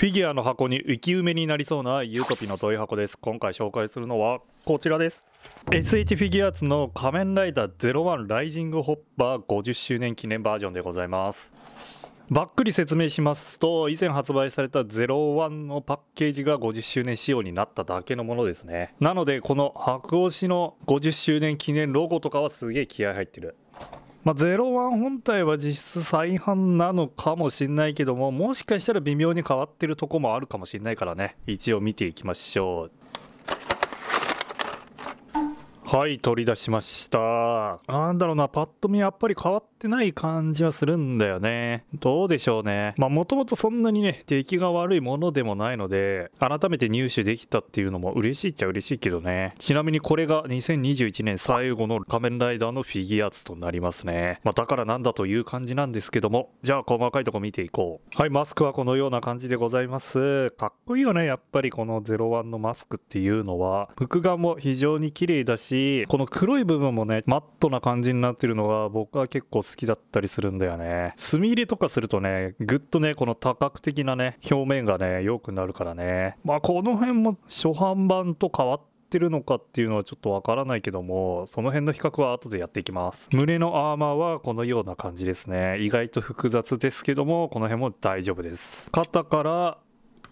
フィギュアの箱に浮き埋めになりそうなユートピのトイ箱です今回紹介するのはこちらです SH フィギュアーツの仮面ライダー01ライジングホッパー50周年記念バージョンでございますばっくり説明しますと以前発売された01のパッケージが50周年仕様になっただけのものですねなのでこの白押しの50周年記念ロゴとかはすげえ気合入ってるまあ、01本体は実質再販なのかもしれないけどももしかしたら微妙に変わってるとこもあるかもしれないからね一応見ていきましょうはい取り出しましたなんだろうなパッと見やっぱり変わってない感じはするんだよねどうでしょうねまあもともとそんなにね出来が悪いものでもないので改めて入手できたっていうのも嬉しいっちゃ嬉しいけどねちなみにこれが2021年最後の仮面ライダーのフィギュアーツとなりますねまあだからなんだという感じなんですけどもじゃあ細かいとこ見ていこうはいマスクはこのような感じでございますかっこいいよねやっぱりこの01のマスクっていうのは服眼も非常に綺麗だしりこの黒い部分もねマットな感じになってるのが僕は結構好きだったりするんだよね墨入れとかするとねぐっとねこの多角的なね表面がね良くなるからねまあこの辺も初版版と変わってるのかっていうのはちょっとわからないけどもその辺の比較は後でやっていきます胸のアーマーはこのような感じですね意外と複雑ですけどもこの辺も大丈夫です肩から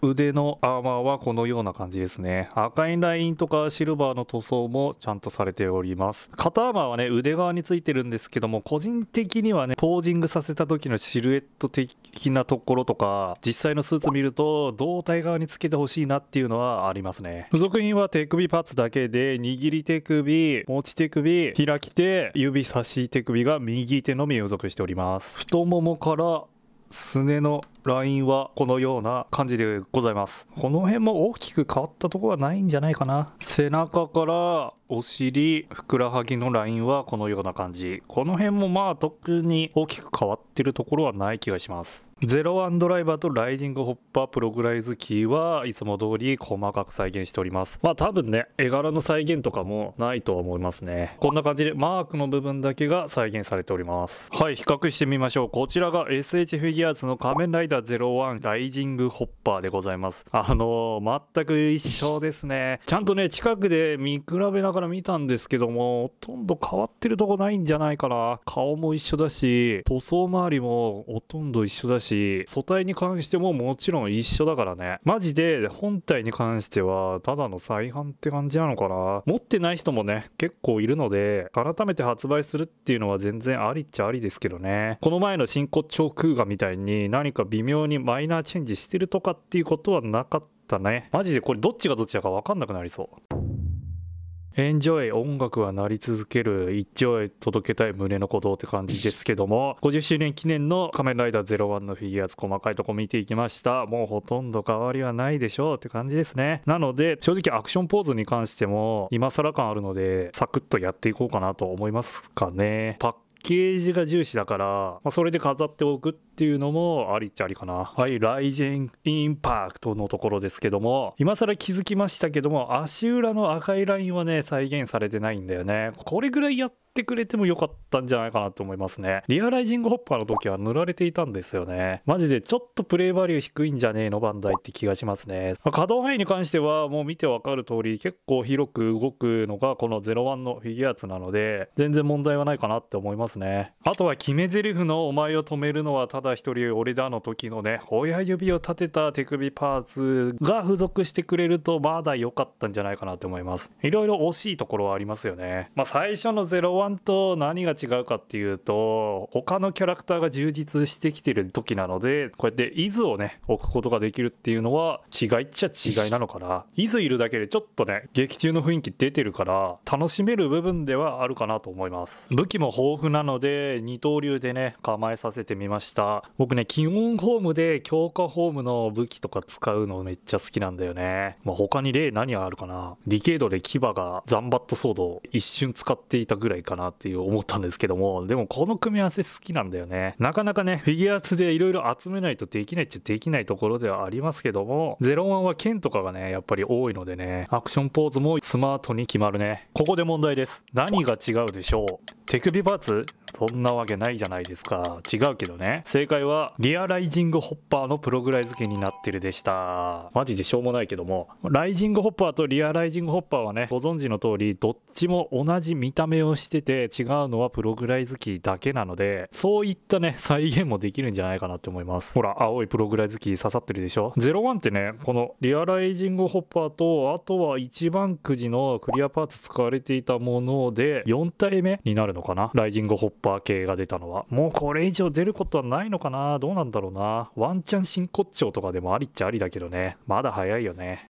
腕のアーマーはこのような感じですね赤いラインとかシルバーの塗装もちゃんとされております肩アーマーはね腕側についてるんですけども個人的にはねポージングさせた時のシルエット的なところとか実際のスーツ見ると胴体側につけてほしいなっていうのはありますね付属品は手首パーツだけで握り手首持ち手首開き手指差し手首が右手のみ付属しております太ももからすねのラインはこのような感じでございます。この辺も大きく変わったとこはないんじゃないかな。背中からお尻、ふくらはぎのラインはこのような感じ。この辺もまあ特に大きく変わってるところはない気がします。ゼロワンドライバーとライジングホッパープログライズキーはいつも通り細かく再現しております。まあ多分ね、絵柄の再現とかもないと思いますね。こんな感じでマークの部分だけが再現されております。はい、比較してみましょう。こちらが SH フィギュアーズの仮面ライダーダー01ライジングホッパーでございます。あのー、全く一緒ですね。ちゃんとね、近くで見比べながら見たんですけども、ほとんど変わってるとこないんじゃないかな。顔も一緒だし、塗装周りもほとんど一緒だし、素体に関してももちろん一緒だからね。マジで本体に関しては、ただの再販って感じなのかな。持ってない人もね、結構いるので、改めて発売するっていうのは全然ありっちゃありですけどね。この前の真骨頂空画みたいに何か B 微妙にマイナーチェンジしてるとかっていうことはなかったねマジでこれどっちがどっちだか分かんなくなりそうエンジョイ音楽は鳴り続ける一丁へ届けたい胸の鼓動って感じですけども50周年記念の仮面ライダー01のフィギュアーズ細かいとこ見ていきましたもうほとんど変わりはないでしょうって感じですねなので正直アクションポーズに関しても今更感あるのでサクッとやっていこうかなと思いますかねパッゲージが重視だから、まあ、それで飾っておくっていうのもありっちゃありかな。はい、ライジンインパクトのところですけども、今更気づきましたけども、足裏の赤いラインはね、再現されてないんだよね。これぐらいやっってくれてもよかったんじゃないかなと思いますね。リアライジングホッパーの時は塗られていたんですよね。マジでちょっとプレイバリュー低いんじゃねえのバンダイって気がしますね。まあ、可動範囲に関してはもう見てわかる通り結構広く動くのがこの01のフィギュアーツなので全然問題はないかなって思いますね。あとは決め台詞のお前を止めるのはただ一人俺だの時のね、親指を立てた手首パーツが付属してくれるとまだ良かったんじゃないかなって思います。いろいろ惜しいところはありますよね。まあ最初の01上と何が違うかっていうと、他のキャラクターが充実してきてる時なので、こうやって伊豆をね、置くことができるっていうのは、違いっちゃ違いなのかな。伊豆いるだけでちょっとね、劇中の雰囲気出てるから、楽しめる部分ではあるかなと思います。武器も豊富なので、二刀流でね、構えさせてみました。僕ね、基本ホームで強化ホームの武器とか使うのめっちゃ好きなんだよね。まあ、他に例何があるかな。ディケードで牙がザンバットソードを一瞬使っていたぐらいかなっていう思ったんですけども、でもこの組み合わせ好きなんだよね。なかなかね、フィギュアスでいろいろ集めないとできないっちゃできないところではありますけども、01は剣とかがね、やっぱり多いのでね、アクションポーズもスマートに決まるね。ここで問題です。何が違うでしょう手首パーツそんなわけないじゃないですか。違うけどね。正解は、リアライジングホッパーのプログライ付けになってるでした。マジでしょうもないけども。ライジングホッパーとリアライジングホッパーはね、ご存知の通り、どっちも同じ見た目をしてて、違うのはプログライ付きだけなので、そういったね、再現もできるんじゃないかなって思います。ほら、青いプログライ付き刺さってるでしょ ?01 ってね、このリアライジングホッパーと、あとは一番くじのクリアパーツ使われていたもので、4体目になるののかなライジングホッパー系が出たのは。もうこれ以上出ることはないのかなどうなんだろうな。ワンチャン真骨頂とかでもありっちゃありだけどね。まだ早いよね。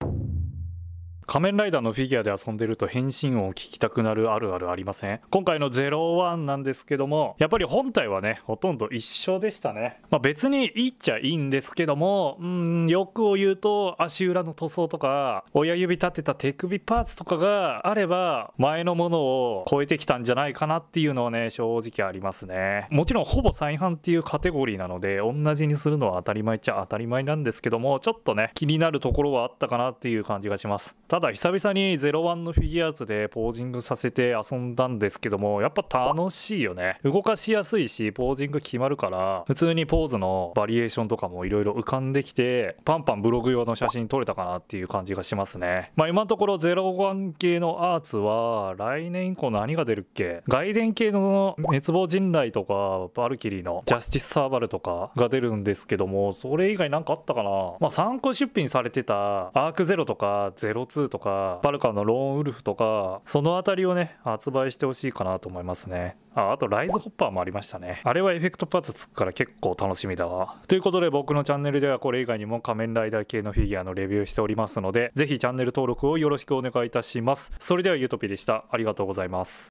仮面ライダーのフィギュアで遊んでると変身音を聞きたくなるあるあるありません今回の01なんですけどもやっぱり本体はねほとんど一緒でしたねまあ別にいいっちゃいいんですけどもうん欲を言うと足裏の塗装とか親指立てた手首パーツとかがあれば前のものを超えてきたんじゃないかなっていうのはね正直ありますねもちろんほぼ再販っていうカテゴリーなので同じにするのは当たり前っちゃ当たり前なんですけどもちょっとね気になるところはあったかなっていう感じがしますたただ久々に01のフィギュアーズでポージングさせて遊んだんですけども、やっぱ楽しいよね。動かしやすいし、ポージング決まるから、普通にポーズのバリエーションとかもいろいろ浮かんできて、パンパンブログ用の写真撮れたかなっていう感じがしますね。まあ今のところ01系のアーツは、来年以降何が出るっけ外伝系の滅亡人雷とか、バルキリーのジャスティスサーバルとかが出るんですけども、それ以外なんかあったかなまあ参考出品されてた、アークゼロとか、02 2とか、バルカのローンウルフとか、そのありをね、発売してほしいかなと思いますね。あ、あとライズホッパーもありましたね。あれはエフェクトパーツつくから結構楽しみだわ。ということで僕のチャンネルではこれ以外にも仮面ライダー系のフィギュアのレビューしておりますので、ぜひチャンネル登録をよろしくお願いいたします。それではゆとぴでした。ありがとうございます。